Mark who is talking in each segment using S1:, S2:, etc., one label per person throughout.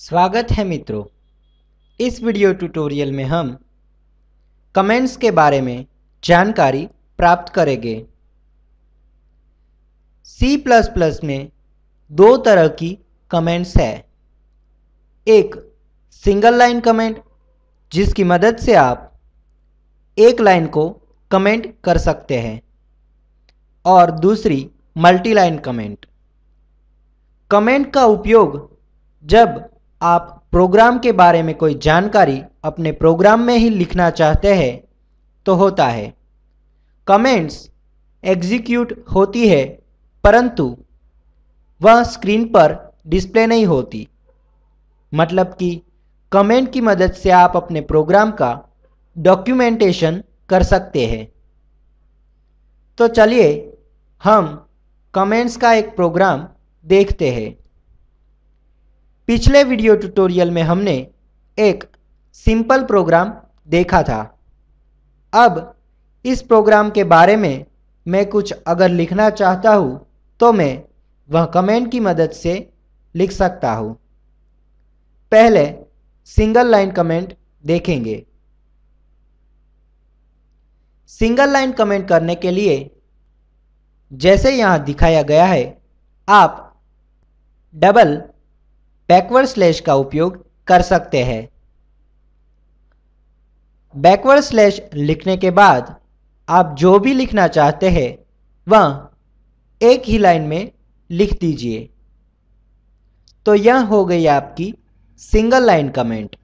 S1: स्वागत है मित्रों इस वीडियो ट्यूटोरियल में हम कमेंट्स के बारे में जानकारी प्राप्त करेंगे C++ में दो तरह की कमेंट्स है एक सिंगल लाइन कमेंट जिसकी मदद से आप एक लाइन को कमेंट कर सकते हैं और दूसरी मल्टी लाइन कमेंट कमेंट का उपयोग जब आप प्रोग्राम के बारे में कोई जानकारी अपने प्रोग्राम में ही लिखना चाहते हैं तो होता है कमेंट्स एग्जीक्यूट होती है परंतु वह स्क्रीन पर डिस्प्ले नहीं होती मतलब कि कमेंट की मदद से आप अपने प्रोग्राम का डॉक्यूमेंटेशन कर सकते हैं तो चलिए हम कमेंट्स का एक प्रोग्राम देखते हैं पिछले वीडियो ट्यूटोरियल में हमने एक सिंपल प्रोग्राम देखा था अब इस प्रोग्राम के बारे में मैं कुछ अगर लिखना चाहता हूँ तो मैं वह कमेंट की मदद से लिख सकता हूँ पहले सिंगल लाइन कमेंट देखेंगे सिंगल लाइन कमेंट करने के लिए जैसे यहाँ दिखाया गया है आप डबल बैकवर्ड स्लैश का उपयोग कर सकते हैं बैकवर्ड स्लैश लिखने के बाद आप जो भी लिखना चाहते हैं वह एक ही लाइन में लिख दीजिए तो यह हो गई आपकी सिंगल लाइन कमेंट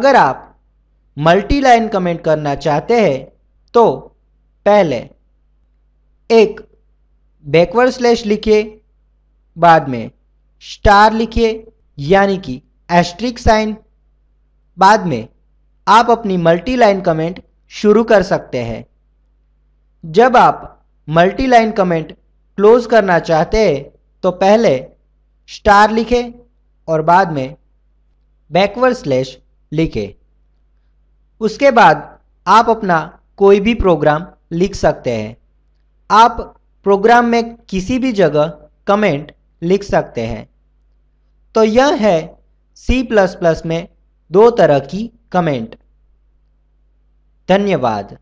S1: अगर आप मल्टी लाइन कमेंट करना चाहते हैं तो पहले एक बैकवर्ड स्लैश लिखिए बाद में स्टार लिखिए यानी कि एस्ट्रिक साइन बाद में आप अपनी मल्टी लाइन कमेंट शुरू कर सकते हैं जब आप मल्टी लाइन कमेंट क्लोज करना चाहते हैं तो पहले स्टार लिखें और बाद में बैकवर्ड स्लैश लिखें उसके बाद आप अपना कोई भी प्रोग्राम लिख सकते हैं आप प्रोग्राम में किसी भी जगह कमेंट लिख सकते हैं तो यह है सी प्लस प्लस में दो तरह की कमेंट धन्यवाद